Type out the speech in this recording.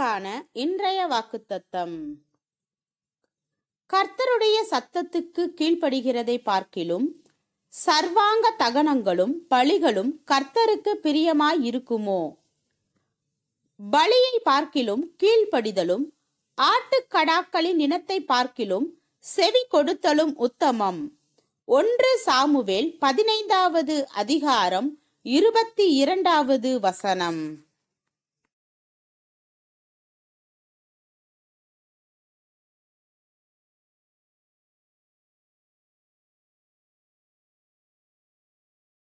நாளுக்கான இன்றைய வாக்குத்தத்தம் கர்த்தருடைய சத்தத்துக்கு கீழ்ப்படுகிறதை பார்க்கிலும் சர்வாங்க தகனங்களும் பலிகளும் கர்த்தருக்கு பிரியமாய் இருக்குமோ பலியை பார்க்கிலும் கீழ்ப்படிதலும் ஆட்டுக்கடாக்களின் இனத்தை பார்க்கிலும் செவி கொடுத்தலும் உத்தமம் ஒன்று சாமுவேல் பதினைந்தாவது அதிகாரம் இருபத்தி இரண்டாவது வசனம்